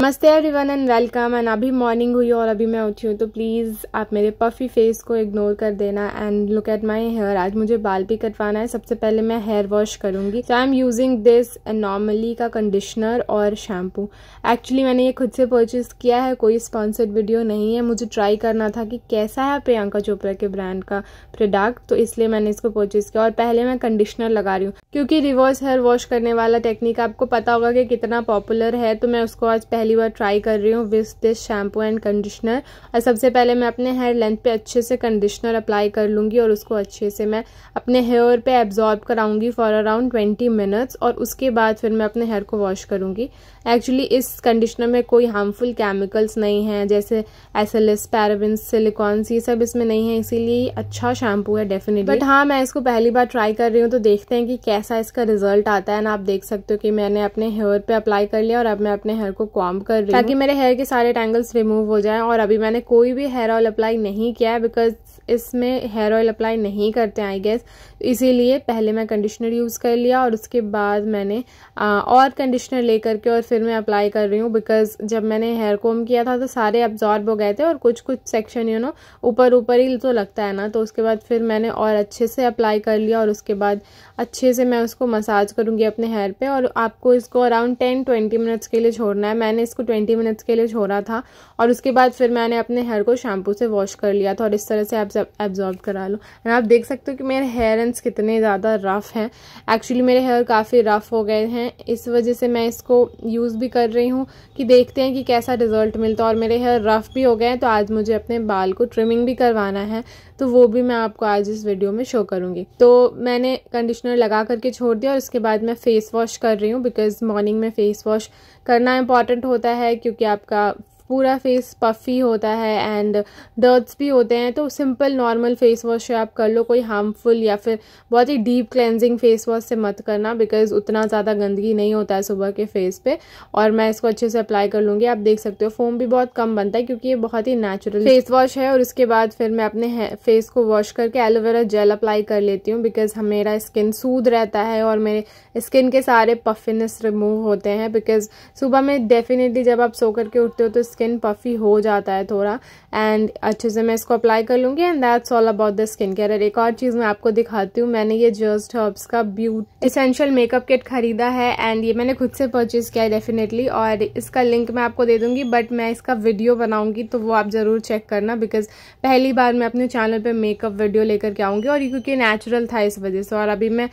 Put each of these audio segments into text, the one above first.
नमस्ते everyone and welcome and अभी morning हुई और अभी मैं उठी हूँ तो प्लीज़ आप मेरे पफी फेस को इग्नोर कर देना and look at my hair आज मुझे बाल भी कटवाना है सबसे पहले मैं हेयर वॉश करूँगी so I am using this normally का कंडीशनर और शैम्पू एक्चुअली मैंने ये खुद से परचेज किया है कोई स्पॉन्सर्ड वीडियो नहीं है मुझे ट्राई करना था कि कैसा है प्रियंका चोपड़ा के ब्रांड का प्रोडक्ट तो इसलिए मैंने इसको परचेज किया और पहले मैं कंडिश्नर लगा रही हूँ क्योंकि रिवर्स हेयर वॉश करने वाला टेक्निक आपको पता होगा कि कितना पॉपुलर है तो मैं उसको आज पहले पहली बार ट्राई कर रही हूँ with this shampoo and conditioner और सबसे पहले मैं अपने हेयर लेंथ पे अच्छे से कंडीशनर अप्लाई कर लूँगी और उसको अच्छे से मैं अपने हेयर पे एब्जॉर्ब कराऊंगी फॉर अराउंड ट्वेंटी मिनट्स और उसके बाद फिर मैं अपने हेयर को वॉश करूँगी एक्चुअली इस कंडीशनर में कोई हार्मफुल केमिकल्स नहीं हैं जैसे एसएलएस पैराबिन सिलिकॉन्स ये सब इसमें नहीं अच्छा है इसीलिए अच्छा शैम्पू है डेफिनेटली बट हाँ मैं इसको पहली बार ट्राई कर रही हूँ तो देखते हैं कि कैसा इसका रिजल्ट आता है ना आप देख सकते हो कि मैंने अपने हेयर पे अप्लाई कर लिया और अब मैं अपने हेयर को कॉम काम कर रही हूँ ताकि मेरे हेयर के सारे टैंगल्स रिमूव हो जाएं और अभी मैंने कोई भी हेयर ऑयल अप्लाई नहीं किया है बिकॉज इसमें हेयर ऑयल अप्लाई नहीं करते आई गेस इसीलिए पहले मैं कंडीशनर यूज़ कर लिया और उसके बाद मैंने आ, और कंडीशनर ले करके और फिर मैं अप्लाई कर रही हूँ बिकॉज जब मैंने हेयर कोम किया था तो सारे अब्जॉर्ब हो गए थे और कुछ कुछ सेक्शन यू नो ऊपर ऊपर ही तो लगता है ना तो उसके बाद फिर मैंने और अच्छे से अप्लाई कर लिया और उसके बाद अच्छे से मैं उसको मसाज करूँगी अपने हेयर पर और आपको इसको अराउंड टेन ट्वेंटी मिनट्स के लिए छोड़ना है मैंने इसको ट्वेंटी मिनट्स के लिए छोड़ा था और उसके बाद फिर मैंने अपने हेयर को शैम्पू से वॉश कर लिया था और इस तरह से एब्जॉर्ब करा लो एंड आप देख सकते हो कि मेरे हेयर एंड्स कितने ज़्यादा रफ़ हैं एक्चुअली मेरे हेयर काफ़ी रफ़ हो गए हैं इस वजह से मैं इसको यूज़ भी कर रही हूँ कि देखते हैं कि कैसा रिज़ल्ट मिलता है और मेरे हेयर रफ़ भी हो गए हैं तो आज मुझे अपने बाल को ट्रिमिंग भी करवाना है तो वो भी मैं आपको आज इस वीडियो में शो करूँगी तो मैंने कंडीशनर लगा करके छोड़ दिया और उसके बाद मैं फ़ेस वॉश कर रही हूँ बिकॉज़ मॉर्निंग में फ़ेस वॉश करना इंपॉर्टेंट होता है क्योंकि आपका पूरा फेस पफ़ी होता है एंड डर्ट्स भी होते हैं तो सिंपल नॉर्मल फेस वॉश आप कर लो कोई हार्मफुल या फिर बहुत ही डीप क्लेंजिंग फेस वॉश से मत करना बिकॉज उतना ज़्यादा गंदगी नहीं होता है सुबह के फेस पे और मैं इसको अच्छे से अप्लाई कर लूँगी आप देख सकते हो फोम भी बहुत कम बनता है क्योंकि ये बहुत ही नेचुरल फेस वॉश है और उसके बाद फिर मैं अपने फेस को वॉश करके एलोवेरा जेल अप्लाई कर लेती हूँ बिकॉज मेरा स्किन सूद रहता है और मेरे स्किन के सारे पफिनेस रिमूव होते हैं बिकॉज सुबह में डेफिनेटली जब आप सो करके उठते हो तो स्किन पफी हो जाता है थोड़ा एंड अच्छे से मैं इसको अप्लाई कर लूंगी and that's all about the skin care और एक और चीज़ मैं आपको दिखाती हूँ मैंने ये जस्ट हर्ब्स का ब्यूटी इसेंशियल मेकअप किट खरीदा है एंड ये मैंने खुद से परचेज़ किया है डेफिनेटली और इसका लिंक मैं आपको दे दूंगी बट मैं इसका वीडियो बनाऊंगी तो वो आप ज़रूर चेक करना बिकॉज पहली बार मैं अपने चैनल पर मेकअप वीडियो लेकर के आऊंगी और ये क्योंकि नेचुरल था इस वजह से और अभी मैं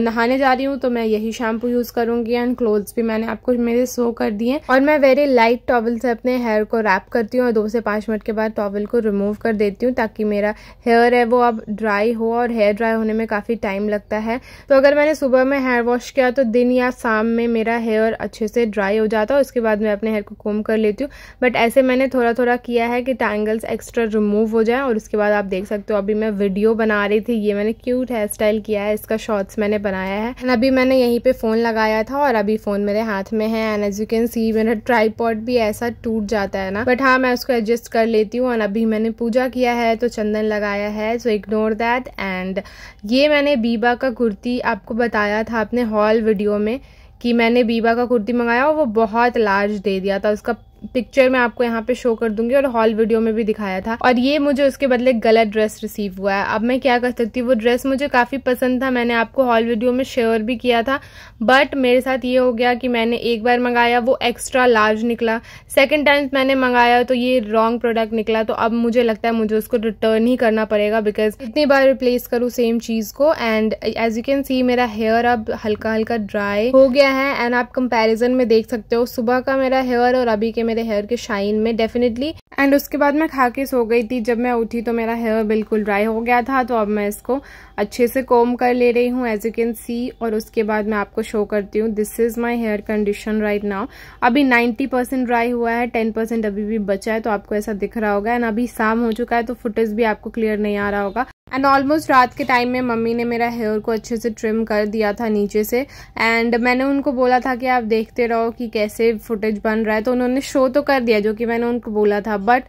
नहाने जा रही हूँ तो मैं यही शैम्पू यूज़ करूंगी एंड क्लोथ्स भी मैंने आपको मेरे शो कर दिए और मैं वेरी लाइट टॉवल से अपने अपने हेयर को रैप करती हूँ और दो से पाँच मिनट के बाद टॉवल को रिमूव कर देती हूँ ताकि मेरा हेयर है वो अब ड्राई हो और हेयर ड्राई होने में काफ़ी टाइम लगता है तो अगर मैंने सुबह में हेयर वॉश किया तो दिन या शाम में मेरा हेयर अच्छे से ड्राई हो जाता है उसके बाद मैं अपने हेयर को कोम कर लेती हूँ बट ऐसे मैंने थोड़ा थोड़ा किया है कि टैंगल्स एक्स्ट्रा रिमूव हो जाए और उसके बाद आप देख सकते हो अभी मैं वीडियो बना रही थी ये मैंने क्यूट हेयर स्टाइल किया है इसका शॉर्ट्स मैंने बनाया है एंड अभी मैंने यहीं पर फ़ोन लगाया था और अभी फ़ोन मेरे हाथ में है and as you can see मेरा ट्राईपॉड भी ऐसा टूट टूट जाता है ना बट हाँ मैं उसको एडजस्ट कर लेती हूँ और अभी मैंने पूजा किया है तो चंदन लगाया है सो इग्नोर दैट एंड ये मैंने बीबा का कुर्ती आपको बताया था अपने हॉल वीडियो में कि मैंने बीबा का कुर्ती मंगाया और वो बहुत लार्ज दे दिया था उसका पिक्चर में आपको यहाँ पे शो कर दूंगी और हॉल वीडियो में भी दिखाया था और ये मुझे उसके बदले गलत ड्रेस रिसीव हुआ है अब मैं क्या कर सकती हूँ वो ड्रेस मुझे काफ़ी पसंद था मैंने आपको हॉल वीडियो में शेयर भी किया था बट मेरे साथ ये हो गया कि मैंने एक बार मंगाया वो एक्स्ट्रा लार्ज निकला सेकेंड टाइम मैंने मंगाया तो ये रॉन्ग प्रोडक्ट निकला तो अब मुझे लगता है मुझे उसको रिटर्न ही करना पड़ेगा बिकॉज इतनी बार रिप्लेस करूँ सेम चीज़ को and as you can see मेरा हेयर अब हल्का हल्का ड्राई हो गया है एंड आप कंपेरिजन में देख सकते हो सुबह का मेरा हेयर और अभी के मेरे हेयर के शाइन में डेफिनेटली एंड उसके बाद मैं खा के सो गई थी जब मैं उठी तो मेरा हेयर बिल्कुल ड्राई हो गया था तो अब मैं इसको अच्छे से कोम कर ले रही हूँ एज यू कैन सी और उसके बाद मैं आपको शो करती हूँ this is my hair condition right now अभी 90 परसेंट ड्राई हुआ है 10 परसेंट अभी भी बचा है तो आपको ऐसा दिख रहा होगा एंड अभी शाम हो चुका है तो फुटेज भी आपको क्लियर नहीं आ रहा होगा एंड ऑलमोस्ट रात के टाइम में मम्मी ने मेरा हेयर को अच्छे से ट्रिम कर दिया था नीचे से एंड मैंने उनको बोला था कि आप देखते रहो कि कैसे फुटेज बन रहा है तो उन्होंने शो तो कर दिया जो कि मैंने उनको बोला था बट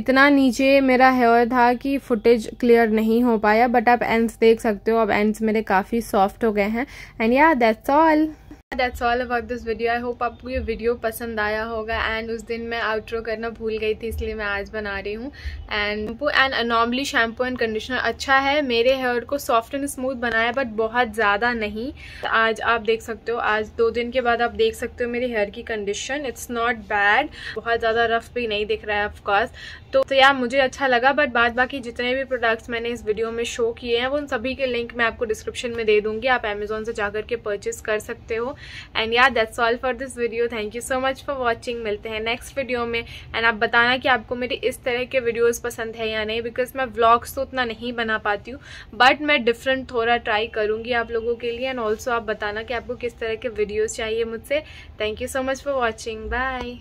इतना नीचे मेरा हेयर था कि फुटेज क्लियर नहीं हो पाया बट आप एंड्स देख सकते हो अब एंड्स मेरे काफ़ी सॉफ्ट हो गए हैं and yeah that's all that's all about this video I hope आपको ये वीडियो पसंद आया होगा एंड उस दिन मैं आउट्रो करना भूल गई थी इसलिए मैं आज बना रही हूँ and shampoo and anomaly shampoo and conditioner अच्छा है मेरे हेयर को सॉफ्ट एंड स्मूथ बनाया बट बहुत ज़्यादा नहीं आज आप देख सकते हो आज दो दिन के बाद आप देख सकते हो मेरे हेयर की कंडीशन इट्स नॉट बैड बहुत ज़्यादा रफ भी नहीं दिख रहा है ऑफकोर्स तो, तो यार मुझे अच्छा लगा बट बाद बाकी जितने भी प्रोडक्ट्स मैंने इस वीडियो में शो किए हैं वो उन सभी के लिंक मैं आपको डिस्क्रिप्शन में दे दूंगी आप अमेजोन से जाकर के परचेज़ कर सकते हो and yeah that's all for this video thank you so much for watching मिलते हैं नेक्स्ट वीडियो में एंड आप बताना कि आपको मेरे इस तरह के वीडियोज़ पसंद है या नहीं बिकॉज मैं ब्लॉग्स तो उतना नहीं बना पाती हूँ बट मैं डिफरेंट थोड़ा ट्राई करूँगी आप लोगों के लिए एंड ऑल्सो आप बताना कि आपको किस तरह के वीडियोज़ चाहिए मुझसे thank you so much for watching bye